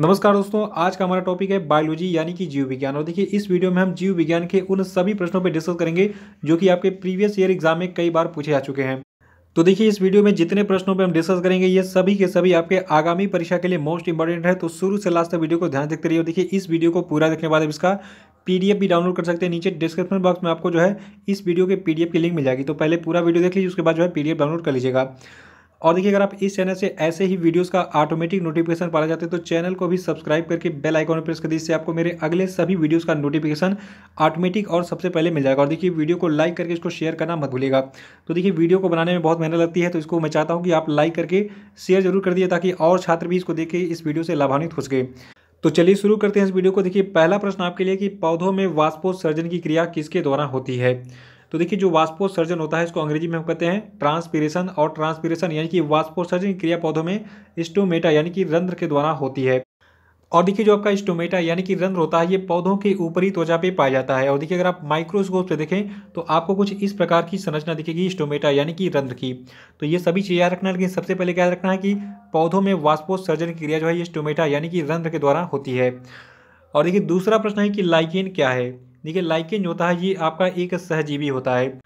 नमस्कार दोस्तों आज का हमारा टॉपिक है बायोलॉजी यानी कि जीव विज्ञान और देखिए इस वीडियो में हम जीव विज्ञान के उन सभी प्रश्नों पर डिस्कस करेंगे जो कि आपके प्रीवियस ईयर एग्जाम में कई बार पूछे जा चुके हैं तो देखिए इस वीडियो में जितने प्रश्नों पर हम डिस्कस करेंगे ये सभी के सभी आपके आगामी परीक्षा के लिए मोस्ट इंपॉर्टेंट है तो शुरू से लास्ट तक वीडियो को ध्यान देखते रहिए देखिए इस वीडियो को पूरा देखने के बाद इसका पीडीएफ भी डाउनलोड कर सकते हैं नीचे डिस्क्रिप्शन बॉक्स में आपको जो है इस वीडियो के पीडीएफ की लिंक मिल जाएगी तो पहले पूरा वीडियो देख लीजिए उसके बाद जो है पीडीएफ डाउनलोड कर लीजिएगा और देखिए अगर आप इस चैनल से ऐसे ही वीडियोस का ऑटोमेटिक नोटिफिकेशन पाना चाहते हैं तो चैनल को भी सब्सक्राइब करके बेल आइकॉन प्रेस कर दीजिए आपको मेरे अगले सभी वीडियोस का नोटिफिकेशन ऑटोमेटिक और सबसे पहले मिल जाएगा और देखिए वीडियो को लाइक करके इसको शेयर करना मत भूलेगा तो देखिए वीडियो को बनाने में बहुत मेहनत लगती है तो इसको मैं चाहता हूँ कि आप लाइक करके शेयर जरूर कर दिए ताकि और छात्र भी इसको देख के इस वीडियो से लाभान्वित हो सके तो चलिए शुरू करते हैं इस वीडियो को देखिए पहला प्रश्न आपके लिए कि पौधों में वाष्पोत्सर्जन की क्रिया किसके द्वारा होती है तो देखिए जो वाष्पोत्सर्जन होता है इसको अंग्रेजी में हम कहते हैं ट्रांसपीरेशन और ट्रांसपीरेशन यानी कि वाष्पोत्सर्जन क्रिया पौधों में स्टोमेटा यानी कि रंध्र के द्वारा होती है और देखिए जो आपका स्टोमेटा यानी कि रंध्र होता है ये पौधों के ऊपरी त्वचा पे पाया जाता है और देखिए अगर आप माइक्रोस्कोप से देखें तो आपको कुछ इस प्रकार की संरचना दिखेगी स्टोमेटा यानी कि रंध्र की तो ये सभी चीज़ याद रखना है लेकिन सबसे पहले क्या रखना है कि पौधों में वाष्पोत्सर्जन की क्रिया जो है ये स्टोमेटा यानी कि रंध्र के द्वारा होती है और देखिए दूसरा प्रश्न है कि लाइकेन क्या है देखिए लाइकेन जो होता है ये आपका एक सहजीवी होता है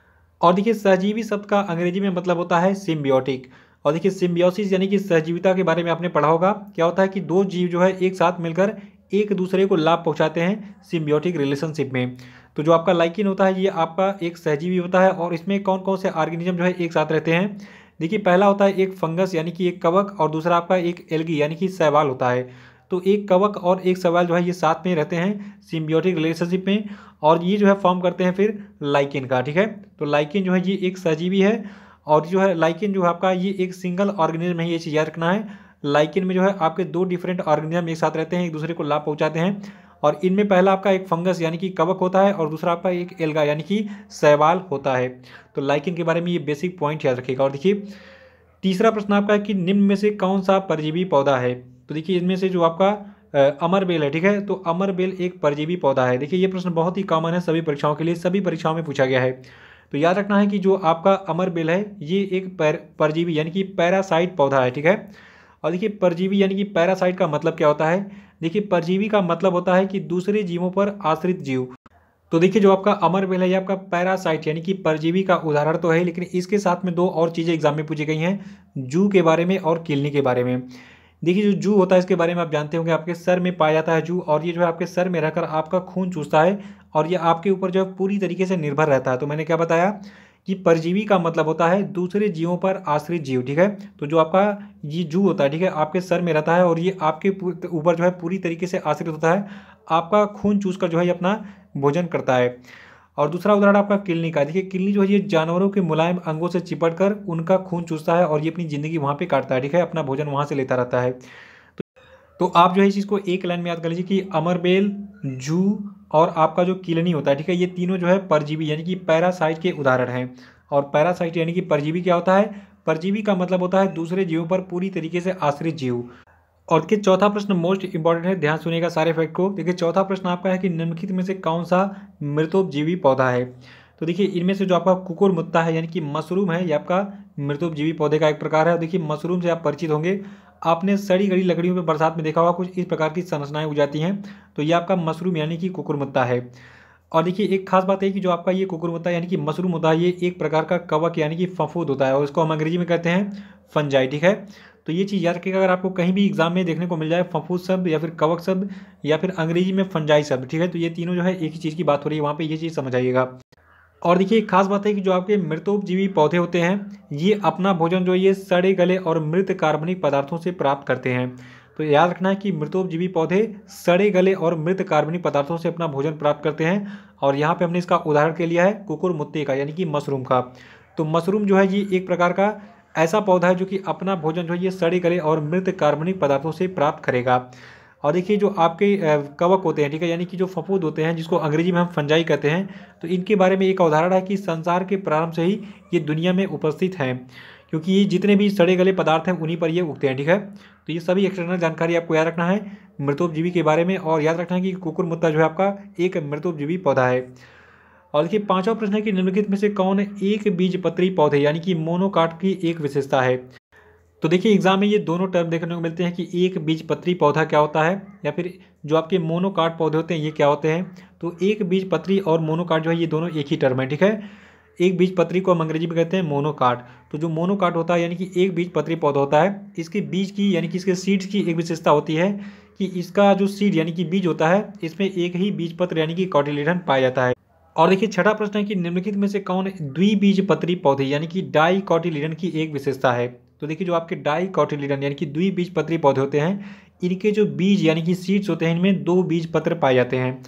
और देखिए सहजीवी शब्द का अंग्रेजी में मतलब होता है सिम्बियोटिक और देखिए सिम्बियोसिस यानी कि सहजीविता के बारे में आपने पढ़ा होगा क्या होता है कि दो जीव जो है एक साथ मिलकर एक दूसरे को लाभ पहुंचाते हैं सिम्बियोटिक रिलेशनशिप में तो जो आपका लाइकिन होता है ये आपका एक सहजीवी होता है और इसमें कौन कौन से ऑर्गेनिज्म जो है एक साथ रहते हैं देखिए पहला होता है एक फंगस यानी कि एक कवक और दूसरा आपका एक एलगी यानी कि सहवाल होता है तो एक कवक और एक सवाल जो है ये साथ में रहते हैं सिम्बियोटिक रिलेशनशिप में और ये जो है फॉर्म करते हैं फिर लाइकिन का ठीक है तो लाइकिन जो है ये एक सजीवी है और जो है लाइकिन जो है आपका ये एक सिंगल ऑर्गेनिज्म है ये चीज़ याद रखना है लाइकिन में जो है आपके दो डिफरेंट ऑर्गेनिज्म एक साथ रहते हैं एक दूसरे को लाभ पहुँचाते हैं और इनमें पहला आपका एक फंगस यानी कि कवक होता है और दूसरा आपका एक एल्गा यानी कि सैवाल होता है तो लाइकिन के बारे में ये बेसिक पॉइंट याद रखिएगा और देखिए तीसरा प्रश्न आपका है कि निम्न में से कौन सा परजीवी पौधा है तो देखिए इनमें से जो आपका अमर बेल है ठीक है तो अमर बेल एक परजीवी पौधा है देखिए ये प्रश्न बहुत ही कॉमन है सभी परीक्षाओं के लिए सभी परीक्षाओं में पूछा गया है तो याद रखना है कि जो आपका अमर बेल है ये एक पर, परजीवी यानी कि पैरासाइट पौधा है ठीक है और देखिए परजीवी यानी कि पैरासाइट का मतलब क्या होता है देखिए परजीवी का मतलब होता है कि दूसरे जीवों पर आश्रित जीव तो देखिए जो आपका अमर बेल है ये आपका पैरासाइट यानी कि परजीवी का उदाहरण तो है लेकिन इसके साथ में दो और चीज़ें एग्जाम में पूछी गई हैं जू के बारे में और किलनी के बारे में देखिए जो जू होता है इसके बारे में आप जानते होंगे आपके सर में पाया जाता है जू और ये जो है आपके सर में रहकर आपका खून चूसता है और ये आपके ऊपर जो है पूरी तरीके से निर्भर रहता है तो मैंने क्या बताया कि परजीवी का मतलब होता है दूसरे जीवों पर आश्रित जीव ठीक है तो जो आपका ये जू होता है ठीक है आपके सर में रहता है और ये आपके ऊपर जो है पूरी तरीके से आश्रित होता है आपका खून चूस कर जो है ये अपना भोजन करता है और दूसरा उदाहरण आपका किलनी का देखिए किलनी जो है ये जानवरों के मुलायम अंगों से चिपट कर उनका खून चूसता है और ये अपनी ज़िंदगी वहाँ पे काटता है ठीक है अपना भोजन वहाँ से लेता रहता है तो, तो आप जो है इस चीज़ को एक लाइन में याद कर लीजिए कि अमरबेल जू और आपका जो किलनी होता है ठीक है ये तीनों जो है परजीवी यानी कि पैरासाइट के उदाहरण हैं और पैरासाइट यानी कि परजीवी क्या होता है परजीवी का मतलब होता है दूसरे जीवों पर पूरी तरीके से आश्रित जीव और देखिए चौथा प्रश्न मोस्ट इंपॉर्टेंट है ध्यान सुनिएगा सारे फैक्ट को देखिए चौथा प्रश्न आपका है कि निम्नलिखित में से कौन सा मृतोपजीवी पौधा है तो देखिए इनमें से जो आपका कुकुर मुत्ता है यानी कि मशरूम है ये आपका मृतोपजीवी पौधे का एक प्रकार है और देखिए मशरूम से आप परिचित होंगे आपने सड़ी गड़ी लकड़ियों पर बरसात में देखा होगा कुछ इस प्रकार की संरचनाएं जाती हैं तो ये आपका मशरूम यानी कि मुत्ता है और देखिए एक खास बात है कि जो आपका ये मुत्ता यानी कि मशरूम होता है ये एक प्रकार का कवक यानी कि फफूद होता है और इसको हम अंग्रेजी में कहते हैं फंजाई ठीक है तो ये चीज़ याद रखिएगा अगर आपको कहीं भी एग्जाम में देखने को मिल जाए फफूस शब्द या फिर कवक शब्द या फिर अंग्रेजी में फंजाई शब्द ठीक है तो ये तीनों जो है एक ही चीज़ की बात हो रही है वहाँ पर ये चीज़ समझ आइएगा और देखिए एक खास बात है कि जो आपके मृतोपजीवी पौधे होते हैं ये अपना भोजन जो ये सड़े गले और मृत कार्बनिक पदार्थों से प्राप्त करते हैं तो याद रखना है कि मृतोपजीवी पौधे सड़े गले और मृत कार्बनिक पदार्थों से अपना भोजन प्राप्त करते हैं और यहाँ पे हमने इसका उदाहरण के लिया है कुकुर मुत्ते का यानी कि मशरूम का तो मशरूम जो है ये एक प्रकार का ऐसा पौधा है जो कि अपना भोजन जो है ये सड़े गले और मृत कार्बनिक पदार्थों से प्राप्त करेगा और देखिए जो आपके कवक होते हैं ठीक है यानी कि जो फफूद होते हैं जिसको अंग्रेजी में हम फंजाई कहते हैं तो इनके बारे में एक उदाहरण है कि संसार के प्रारंभ से ही ये दुनिया में उपस्थित हैं क्योंकि ये जितने भी सड़े गले पदार्थ हैं उन्हीं पर ये उगते हैं ठीक है तो ये सभी एक्सटर्नल जानकारी आपको याद रखना है मृतोपजीवी के बारे में और याद रखना है कि कुकुर मुद्दा जो है आपका एक मृतोपजीवी पौधा है और देखिए पांचवा प्रश्न है कि निम्नलिखित में से कौन एक बीज पत्री पौधे यानी कि मोनोकाट की एक विशेषता है तो देखिए एग्जाम में ये दोनों टर्म देखने को मिलते हैं कि एक बीज पत्री पौधा क्या होता है या फिर जो आपके मोनोकाट पौधे होते हैं ये क्या होते हैं तो एक बीज पत्री और मोनोकाट जो है ये दोनों एक ही टर्म है ठीक है एक बीज पत्री को हम अंग्रेजी में कहते हैं मोनोकाट तो जो मोनोकाट होता है यानी कि एक बीज पत्री पौधा होता है इसके बीज की यानी कि इसके सीड्स की एक विशेषता होती है कि इसका जो सीड यानी कि बीज होता है इसमें एक ही बीज पत्र यानी कि कॉटिलेडन पाया जाता है और देखिए छठा प्रश्न है कि निम्नलिखित में से कौन द्विबीजपत्री पौधे यानी कि डाईकॉटिलीडन की एक विशेषता है तो देखिए जो आपके कॉटिलीडन यानी कि द्विबीजपत्री पौधे होते हैं इनके जो बीज यानी कि सीड्स होते हैं इनमें दो बीज पत्र पाए जाते हैं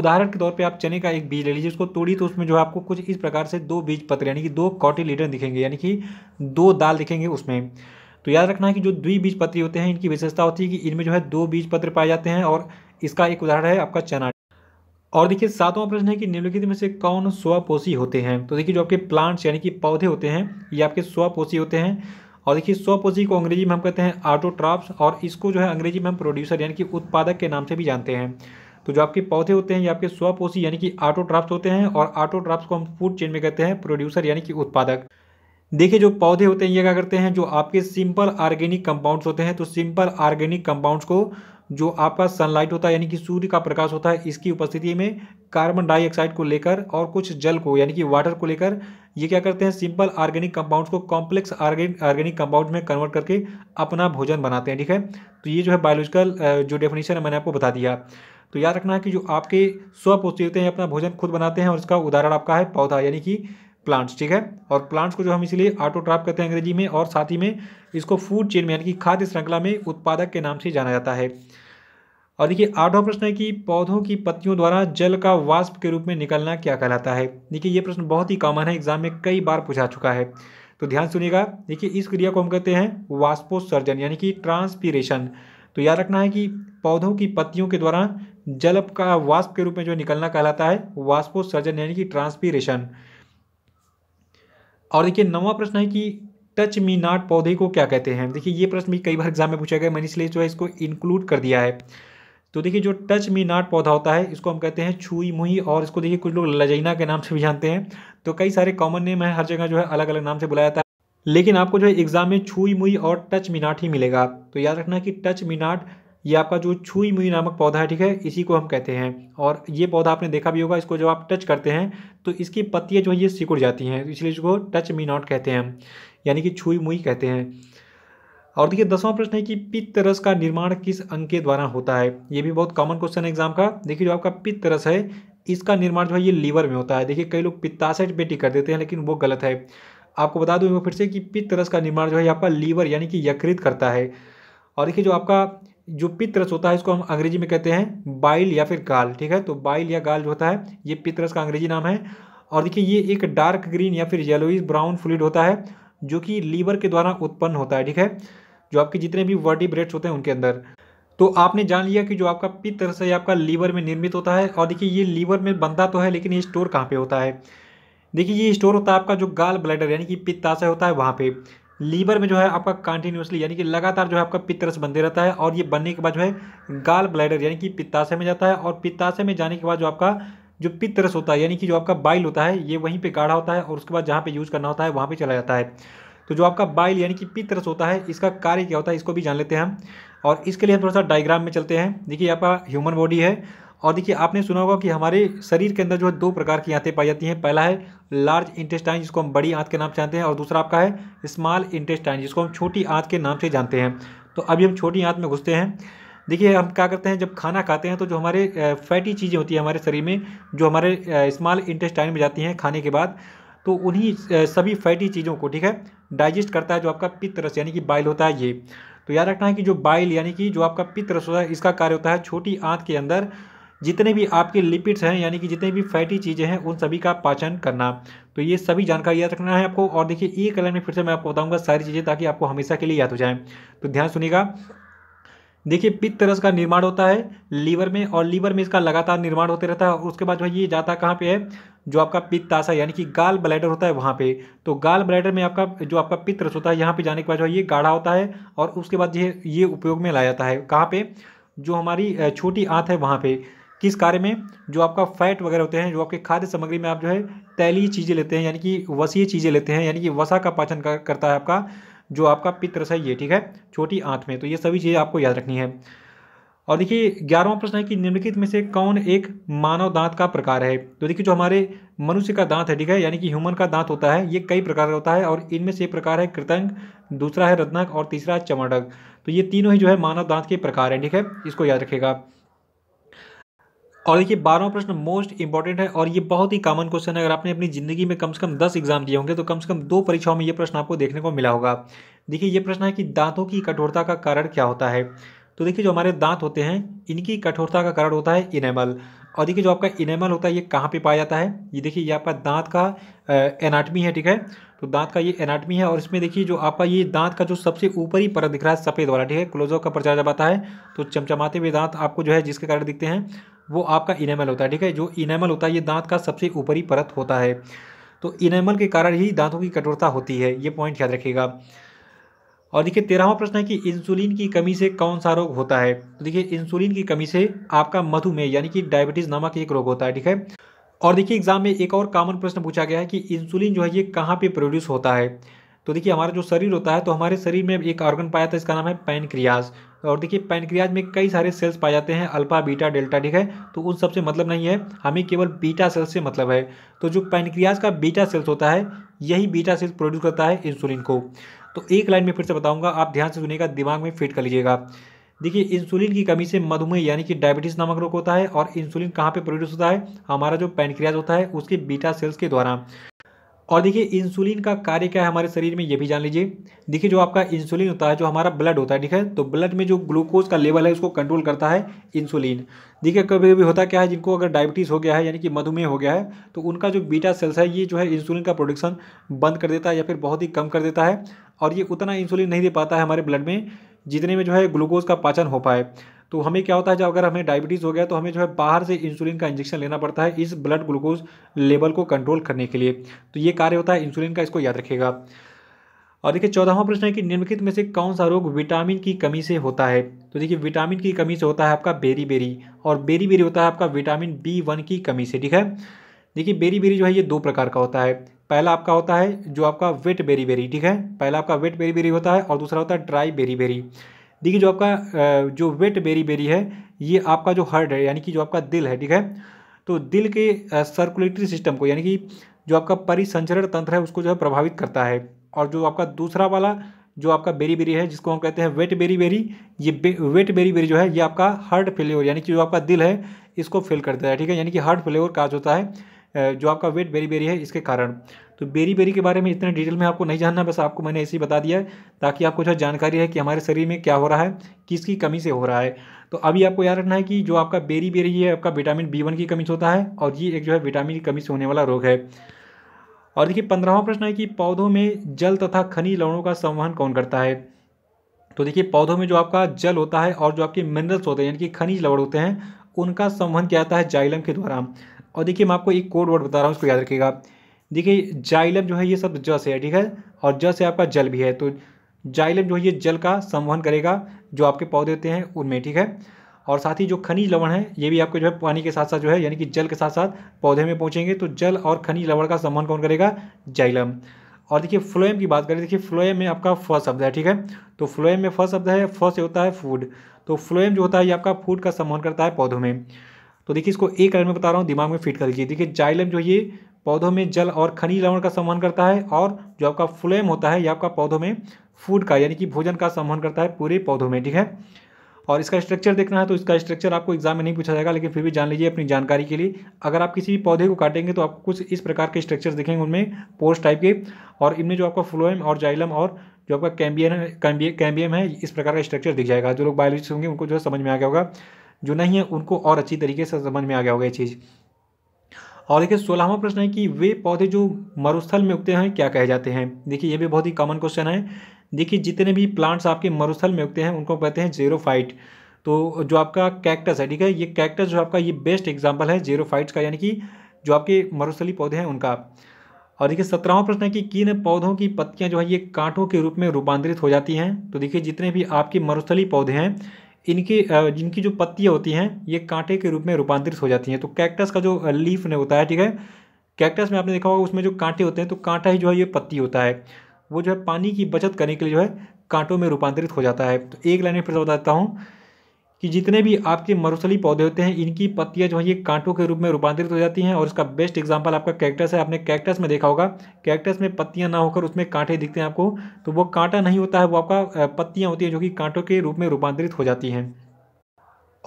उदाहरण के तौर पे आप चने का एक बीज ले लीजिए उसको तोड़ी तो उसमें जो है आपको कुछ इस प्रकार से दो बीज पत्र यानी कि दो कॉटिलीडन दिखेंगे यानी कि दो दाल दिखेंगे उसमें तो याद रखना है कि जो द्विबीजपत्री होते हैं इनकी विशेषता होती है कि इनमें जो है दो बीज पत्र पाए जाते हैं और इसका एक उदाहरण है आपका चना और देखिए सातवां प्रश्न है कि निम्नलिखित में से कौन स्वपोषी होते हैं तो देखिए जो आपके प्लांट्स यानी कि पौधे होते हैं ये आपके स्वपोषी होते हैं और देखिए स्वपोषी को अंग्रेजी में हम कहते हैं आटोट्राप्स और इसको जो है अंग्रेजी में हम प्रोड्यूसर यानी कि उत्पादक के नाम से भी जानते हैं तो जो आपके पौधे होते हैं ये आपके स्वपोषी यानी कि आटोट्राप्स होते हैं और आटोट्राप्स को हम फूड चेन में कहते हैं प्रोड्यूसर यानी कि उत्पादक देखिए जो पौधे होते हैं ये क्या करते हैं जो आपके सिंपल ऑर्गेनिक कंपाउंड्स होते हैं तो सिंपल ऑर्गेनिक कंपाउंड्स को जो आपका सनलाइट होता है यानी कि सूर्य का प्रकाश होता है इसकी उपस्थिति में कार्बन डाइऑक्साइड को लेकर और कुछ जल को यानी कि वाटर को लेकर ये क्या करते हैं सिंपल ऑर्गेनिक कंपाउंड्स को कॉम्प्लेक्स ऑर्गेनिक आर्गेनिक कंपाउंड में कन्वर्ट करके अपना भोजन बनाते हैं ठीक है तो ये जो है बायोलॉजिकल जो डेफिनेशन है मैंने आपको बता दिया तो याद रखना है कि जो आपके स्वपोषी होते हैं अपना भोजन खुद बनाते हैं और इसका उदाहरण आपका है पौधा यानी कि प्लांट्स ठीक है और प्लांट्स को जो हम ऑटो ऑटोट्राफ कहते हैं अंग्रेजी में और साथ ही में इसको फूड चेन में यानी कि खाद्य श्रृंखला में उत्पादक के नाम से जाना जाता है और देखिए आठवां प्रश्न है कि पौधों की पत्तियों द्वारा जल का वाष्प के रूप में निकलना क्या कहलाता है देखिए ये प्रश्न बहुत ही कॉमन है एग्जाम में कई बार पूछा चुका है तो ध्यान सुनिएगा देखिए इस क्रिया को हम कहते हैं वाष्पोत्सर्जन यानी कि ट्रांसपीरेशन तो याद रखना है कि पौधों की पत्तियों के द्वारा जल का वाष्प के रूप में जो निकलना कहलाता है वाष्पोत्सर्जन यानी कि ट्रांसपीरेशन और देखिए नवा प्रश्न है कि टच मी नाट पौधे को क्या कहते हैं देखिए ये प्रश्न भी कई बार एग्जाम में पूछा गया मैंने इसलिए जो है इसको इंक्लूड कर दिया है तो देखिए जो टच मी नाट पौधा होता है इसको हम कहते हैं छुई मुई और इसको देखिए कुछ लोग लजैना के नाम से भी जानते हैं तो कई सारे कॉमन नेम है हर जगह जो है अलग अलग नाम से बुलाया जाता है लेकिन आपको जो है एग्जाम में छुई मुई और टच मीनाट ही मिलेगा तो याद रखना कि टच मीनाट ये आपका जो छुई मुई नामक पौधा है ठीक है इसी को हम कहते हैं और ये पौधा आपने देखा भी होगा इसको जब आप टच करते हैं तो इसकी पत्तियाँ जो है ये सिकुड़ जाती हैं इसलिए इसको टच मी नॉट कहते हैं हम यानी कि छुई मुई कहते हैं और देखिए दसवां प्रश्न है कि पित्त रस का निर्माण किस अंग के द्वारा होता है ये भी बहुत कॉमन क्वेश्चन है एग्जाम का देखिए जो आपका पित्त रस है इसका निर्माण जो है ये लीवर में होता है देखिए कई लोग पित्ताशय बेटी कर देते हैं लेकिन वो गलत है आपको बता दूँ फिर से कि पित्त रस का निर्माण जो है आपका लीवर यानी कि यकृत करता है और देखिए जो आपका जो पितरस होता है इसको हम अंग्रेजी में कहते हैं बाइल या फिर गाल ठीक है तो बाइल या गाल जो होता है ये पितरस का अंग्रेजी नाम है और देखिए ये एक डार्क ग्रीन या फिर येलोइज ब्राउन फ्लूड होता है जो कि लीवर के द्वारा उत्पन्न होता है ठीक है जो आपके जितने भी वर्डी ब्रेड्स होते हैं उनके अंदर तो आपने जान लिया कि जो आपका पितरस है आपका लीवर में निर्मित होता है और देखिए ये लीवर में बनता तो है लेकिन ये स्टोर कहाँ पे होता है देखिए ये स्टोर होता है आपका जो गाल ब्लैडर यानी कि पित्ताशय होता है वहाँ पे लीवर में जो है आपका कंटिन्यूसली यानी कि लगातार जो है आपका पित्तरस बनते रहता है और ये बनने के बाद जो है गाल ब्लैडर यानी कि पित्ताशय में जाता है और पित्ताशय में जाने के बाद जो आपका जो पित्तरस होता है यानी कि जो आपका बाइल होता है ये वहीं पे गाढ़ा होता है और उसके बाद जहाँ पे यूज़ करना होता है वहाँ पे चला जाता है तो जो आपका बाइल यानी कि पित्तरस होता है इसका कार्य क्या होता है इसको भी जान लेते हैं हम और इसके लिए हम थोड़ा सा डायग्राम में चलते हैं देखिए आपका ह्यूमन बॉडी है और देखिए आपने सुना होगा कि हमारे शरीर के अंदर जो है दो प्रकार की आंतें पाई जाती हैं पहला है लार्ज इंटेस्टाइन जिसको हम बड़ी आंत के नाम से जानते हैं और दूसरा आपका है स्मॉल इंटेस्टाइन जिसको हम छोटी आंत के नाम से जानते हैं तो अभी हम छोटी आंत में घुसते हैं देखिए हम क्या करते हैं जब खाना खाते हैं तो जो हमारे फैटी चीज़ें होती हैं हमारे शरीर में जो हमारे स्मॉल इंटेस्टाइन में जाती हैं खाने के बाद तो उन्हीं सभी फैटी चीज़ों को ठीक है डाइजेस्ट करता है जो आपका पित्त रस यानी कि बाइल होता है ये तो याद रखना है कि जो बाइल यानी कि जो आपका पित्त रस होता है इसका कार्य होता है छोटी आंत के अंदर जितने भी आपके लिपिड्स हैं यानी कि जितने भी फैटी चीज़ें हैं उन सभी का पाचन करना तो ये सभी जानकारी याद रखना है आपको और देखिए एक कलर में फिर से मैं आपको बताऊंगा सारी चीज़ें ताकि आपको हमेशा के लिए याद हो जाए तो ध्यान सुनिएगा देखिए पित्त रस का निर्माण होता है लीवर में और लीवर में इसका लगातार निर्माण होते रहता है और उसके बाद जो है ये जाता कहाँ पे है जो आपका पित्त आशा यानी कि गाल ब्लैडर होता है वहाँ पे तो गाल ब्लैडर में आपका जो आपका पित्त रस होता है यहाँ पे जाने के बाद जो है ये गाढ़ा होता है और उसके बाद ये ये उपयोग में लाया जाता है कहाँ पर जो हमारी छोटी आँत है वहाँ पर किस कार्य में जो आपका फैट वगैरह होते हैं जो आपके खाद्य सामग्री में आप जो है तैलीय चीज़ें लेते हैं यानी कि वसीय चीज़ें लेते हैं यानी कि वसा का पाचन करता है आपका जो आपका पित्रस है ये ठीक है छोटी आँख में तो ये सभी चीज़ें आपको याद रखनी है और देखिए ग्यारहवा प्रश्न है कि निम्नलिखित में से कौन एक मानव दांत का प्रकार है तो देखिए जो हमारे मनुष्य का दांत है ठीक है यानी कि ह्यूमन का दांत होता है ये कई प्रकार का होता है और इनमें से एक प्रकार है कृतंग दूसरा है रत्नक और तीसरा है चमड़क तो ये तीनों ही जो है मानव दांत के प्रकार हैं ठीक है इसको याद रखेगा और देखिए बारहवा प्रश्न मोस्ट इंपॉर्टेंट है और ये बहुत ही कॉमन क्वेश्चन है अगर आपने अपनी जिंदगी में कम से कम दस एग्जाम दिए होंगे तो कम से कम दो परीक्षाओं में ये प्रश्न आपको देखने को मिला होगा देखिए ये प्रश्न है कि दांतों की कठोरता का कारण क्या होता है तो देखिए जो हमारे दांत होते हैं इनकी कठोरता का कारण होता है इनेमल और देखिए जो आपका इनेमल होता है ये कहाँ पर पाया जाता है ये देखिए ये आपका दांत का एनाटमी है ठीक है तो दांत का ये एनाटमी है और इसमें देखिए जो आपका ये दांत का जो सबसे ऊपरी परत दिख रहा है सफ़ेद वाला ठीक है क्लोजो का प्रचार जब आता है तो चमचमाते हुए दांत आपको जो है जिसके कारण दिखते हैं वो आपका इनेमल होता है ठीक है जो इनेमल होता है ये दांत का सबसे ऊपरी परत होता है तो इनेमल के कारण ही दांतों की कठोरता होती है ये पॉइंट याद रखिएगा और देखिए तेरहवा प्रश्न है कि इंसुलिन की कमी से कौन सा रोग होता है तो देखिए इंसुलिन की कमी से आपका मधुमेह यानी कि डायबिटीज़ नामक एक रोग होता है ठीक है और देखिए एग्जाम में एक और कॉमन प्रश्न पूछा गया है कि इंसुलिन जो है ये कहाँ पे प्रोड्यूस होता है तो देखिए हमारा जो शरीर होता है तो हमारे शरीर में एक ऑर्गन पाया था इसका नाम है पैनक्रियाज और देखिए पैनक्रियाज में कई सारे सेल्स पाए जाते हैं अल्फा बीटा डेल्टा ठीक है तो उन सबसे मतलब नहीं है हमें केवल बीटा सेल्स से मतलब है तो जो पैनक्रियाज का बीटा सेल्स होता है यही बीटा सेल्स प्रोड्यूस करता है इंसुलिन को तो एक लाइन में फिर से बताऊँगा आप ध्यान से सुनेगा दिमाग में फिट कर लीजिएगा देखिए इंसुलिन की कमी से मधुमेह यानी कि डायबिटीज़ नामक रोग होता है और इंसुलिन कहाँ पे प्रोड्यूस होता है हमारा जो पैनक्रियाज होता है उसके बीटा सेल्स के द्वारा और देखिए इंसुलिन का कार्य क्या है हमारे शरीर में ये भी जान लीजिए देखिए जो आपका इंसुलिन होता है जो हमारा ब्लड होता है ठीक है तो ब्लड में जो ग्लूकोज का लेवल है उसको कंट्रोल करता है इंसुलिन देखिए कभी कभी होता क्या है जिनको अगर डायबिटीज़ हो गया है यानी कि मधुमेह हो गया है तो उनका जो बीटा सेल्स है ये जो है इंसुलिन का प्रोडक्शन बंद कर देता है या फिर बहुत ही कम कर देता है और ये उतना इंसुलिन नहीं दे पाता है हमारे ब्लड में जितने में जो है ग्लूकोज का पाचन हो पाए तो हमें क्या होता है जब अगर हमें डायबिटीज़ हो गया तो हमें जो है बाहर से इंसुलिन का इंजेक्शन लेना पड़ता है इस ब्लड ग्लूकोज लेवल को कंट्रोल करने के लिए तो ये कार्य होता है इंसुलिन का इसको याद रखेगा और देखिए चौदहवा प्रश्न है कि निम्नलिखित में से कौन सा रोग विटामिन की कमी से होता है तो देखिए विटामिन की कमी से होता है आपका बेरी बेरी और बेरी बेरी होता है आपका विटामिन बी वन की कमी से ठीक है देखिए बेरी बेरी जो है ये दो प्रकार का होता है पहला आपका होता है जो आपका वेट बेरी बेरी ठीक है पहला आपका वेट बेरी बेरी होता है और दूसरा होता है ड्राई बेरी बेरी देखिए जो आपका जो वेट बेरी बेरी है ये आपका जो हर्ड है यानी कि जो आपका दिल है ठीक है तो दिल के सर्कुलेटरी सिस्टम को यानी कि जो आपका परिसंचरण तंत्र है उसको जो है प्रभावित करता है और जो आपका दूसरा वाला जो आपका बेरी बेरी है जिसको हम कहते हैं वेट बेरी बेरी ये बे, वेट बेरी बेरी जो है ये आपका हार्ट फेल्योर यानी कि जो आपका दिल है इसको फेल कर देता है ठीक है यानी कि हार्ट फेल्योर काज होता है जो आपका वेट बेरी बेरी है इसके कारण तो बेरी बेरी के बारे में इतने डिटेल में आपको नहीं जानना बस आपको मैंने ऐसे ही बता दिया है ताकि आपको जो जानकारी है कि हमारे शरीर में क्या हो रहा है किसकी कमी से हो रहा है तो अभी आपको याद रखना है कि जो आपका बेरी बेरी है आपका विटामिन बी वन की कमी से होता है और ये एक जो है विटामिन की कमी से होने वाला रोग है और देखिए पंद्रहवा प्रश्न है कि पौधों में जल तथा खनिज लवणों का संवहन कौन करता है तो देखिए पौधों में जो आपका जल होता है और जो आपके मिनरल्स होते हैं यानी कि खनिज लवण होते हैं उनका संवहन क्या आता है जाइलम के द्वारा और देखिए मैं आपको एक कोड वर्ड बता रहा हूँ उसको याद रखिएगा देखिए जाइलम जो है ये सब ज से है ठीक है और ज से आपका जल भी है तो जाइलम जो है ये जल का संवहन करेगा जो आपके पौधे होते हैं उनमें ठीक है और साथ ही जो खनिज लवण है ये भी आपको जो है पानी के साथ साथ जो है यानी कि जल के साथ साथ पौधे में पहुँचेंगे तो जल और खनिज लवण का संवहन कौन करेगा जाइलम और देखिए फ्लोएम की बात करें देखिए फ्लोएम में आपका फ शब्द है ठीक है तो फ्लोएम में फ शब्द है फ से होता है फूड तो फ्लोएम जो होता है ये आपका फूड का संवहन करता है पौधों में तो देखिए इसको एक लाइन में बता रहा हूँ दिमाग में फिट कर लीजिए देखिए जाइलम जो ये पौधों में जल और खनिज लवण का संवहन करता है और जो आपका फ्लेम होता है यह आपका पौधों में फूड का यानी कि भोजन का संवहन करता है पूरे पौधों में ठीक है और इसका स्ट्रक्चर देखना है तो इसका स्ट्रक्चर आपको एग्जाम में नहीं पूछा जाएगा लेकिन फिर भी जान लीजिए अपनी जानकारी के लिए अगर आप किसी भी पौधे को काटेंगे तो आपको कुछ इस प्रकार के स्ट्रक्चर देखेंगे उनमें पोस्ट टाइप के और इनमें जो आपका फ्लोएम और जाइलम और जो आपका कैम्बियन कैम्बियम है इस प्रकार का स्ट्रक्चर दिख जाएगा जो लोग बायोलॉजिस्ट होंगे उनको जो है समझ में आ गया होगा जो नहीं है उनको और अच्छी तरीके से समझ में आ गया होगा ये चीज़ और देखिए सोलहवा प्रश्न है कि वे पौधे जो मरुस्थल में उगते हैं क्या कहे जाते हैं देखिए ये भी बहुत ही कॉमन क्वेश्चन है देखिए जितने भी प्लांट्स आपके मरुस्थल में उगते हैं उनको कहते हैं जेरोफाइट तो जो आपका कैक्टस है ठीक है ये कैक्टस जो आपका ये बेस्ट एग्जाम्पल है फाइट्स का यानी कि जो आपके मरुस्थली पौधे हैं उनका और देखिए सत्रहवा प्रश्न है कि किन पौधों की पत्तियां जो है ये कांटों के रूप में रूपांतरित हो जाती हैं तो देखिए जितने भी आपके मरुस्थली पौधे हैं इनकी जिनकी जो पत्तियाँ होती हैं ये कांटे के रूप में रूपांतरित हो जाती हैं तो कैक्टस का जो लीफ ने होता है ठीक है कैक्टस में आपने देखा होगा उसमें जो कांटे होते हैं तो कांटा ही जो है ये पत्ती होता है वो जो है पानी की बचत करने के लिए जो है कांटों में रूपांतरित हो जाता है तो एक लाइन में फिर से देता हूँ कि जितने भी आपके मरुसली पौधे होते हैं इनकी पत्तियां जो है ये कांटों के रूप में रूपांतरित हो जाती हैं और इसका बेस्ट एग्जांपल आपका कैक्टस है आपने कैक्टस में देखा होगा कैक्टस में पत्तियां ना होकर उसमें कांटे दिखते हैं आपको तो वो कांटा नहीं होता है वो आपका पत्तियाँ होती हैं जो कि कांटों के रूप में रूपांतरित हो जाती हैं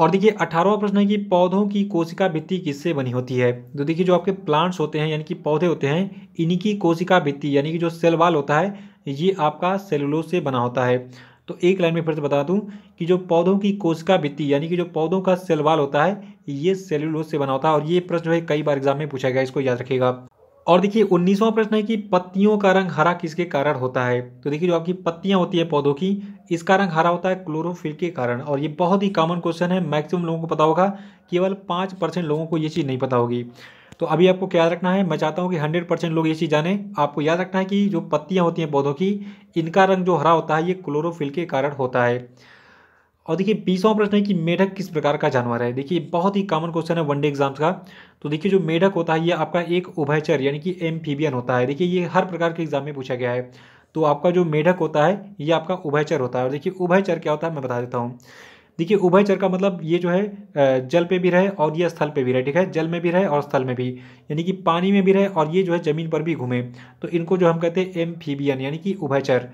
और देखिए अठारहवा प्रश्न है कि पौधों की कोशिका भित्ति किससे बनी होती है तो देखिए जो आपके प्लांट्स होते हैं यानी कि पौधे होते हैं इनकी कोशिका भित्ति यानी कि जो सेलवाल होता है ये आपका सेलुलोज से बना होता है तो एक लाइन में फिर से बता दूं कि जो पौधों की कोशिका भित्ति यानी कि जो पौधों का सेलवाल होता है ये सेल्यूलोज से बना होता है और ये प्रश्न जो है कई बार एग्जाम में पूछा गया इसको याद रखेगा और देखिए उन्नीसवां प्रश्न है कि पत्तियों का रंग हरा किसके कारण होता है तो देखिए जो आपकी पत्तियां होती है पौधों की इसका रंग हरा होता है क्लोरोफिल के कारण और ये बहुत ही कॉमन क्वेश्चन है मैक्सिमम लोगों को पता होगा केवल पाँच परसेंट लोगों को ये चीज़ नहीं पता होगी तो अभी आपको क्या रखना है मैं चाहता हूँ कि हंड्रेड परसेंट लोग ये चीज़ जाने आपको याद रखना है कि जो पत्तियाँ होती हैं पौधों की इनका रंग जो हरा होता है ये क्लोरोफिल के कारण होता है और देखिए बीसवा प्रश्न है कि मेढक किस प्रकार का जानवर है देखिए बहुत ही कॉमन क्वेश्चन है वनडे एग्जाम्स का तो देखिए जो मेढक होता है ये आपका एक उभयचर यानी कि एम्फीबियन होता है देखिए ये हर प्रकार के एग्जाम में पूछा गया है तो आपका जो मेढक होता है ये आपका उभयचर होता है और देखिए उभयचर क्या होता है मैं बता देता हूँ देखिए उभयचर का मतलब ये जो है जल पे भी रहे और ये स्थल पे भी रहे ठीक है जल में भी रहे और स्थल में भी यानी कि पानी में भी रहे और ये जो है ज़मीन पर भी घूमे तो इनको जो हम कहते हैं एम्फीबियन यानी कि उभयचर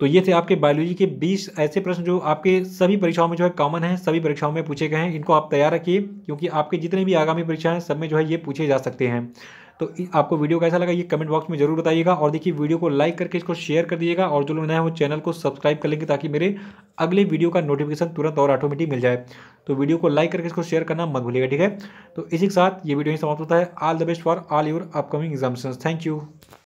तो ये थे आपके बायोलॉजी के 20 ऐसे प्रश्न जो आपके सभी परीक्षाओं में जो है कॉमन है सभी परीक्षाओं में पूछे गए हैं इनको आप तैयार रखिए क्योंकि आपके जितने भी आगामी परीक्षाएं सब में जो है ये पूछे जा सकते हैं तो आपको वीडियो कैसा लगा ये कमेंट बॉक्स में जरूर बताइएगा और देखिए वीडियो को लाइक करके इसको शेयर कर दिएगा और जो लोग नए हो चैनल को सब्सक्राइब कर लेंगे ताकि मेरे अगले वीडियो का नोटिफिकेशन तुरंत और ऑटोमेटिक मिल जाए तो वीडियो को लाइक करके इसको शेयर करना मत भूलिएगा ठीक है तो इसी के साथ ये वीडियो ही समाप्त होता है all the best for all your upcoming exams thank you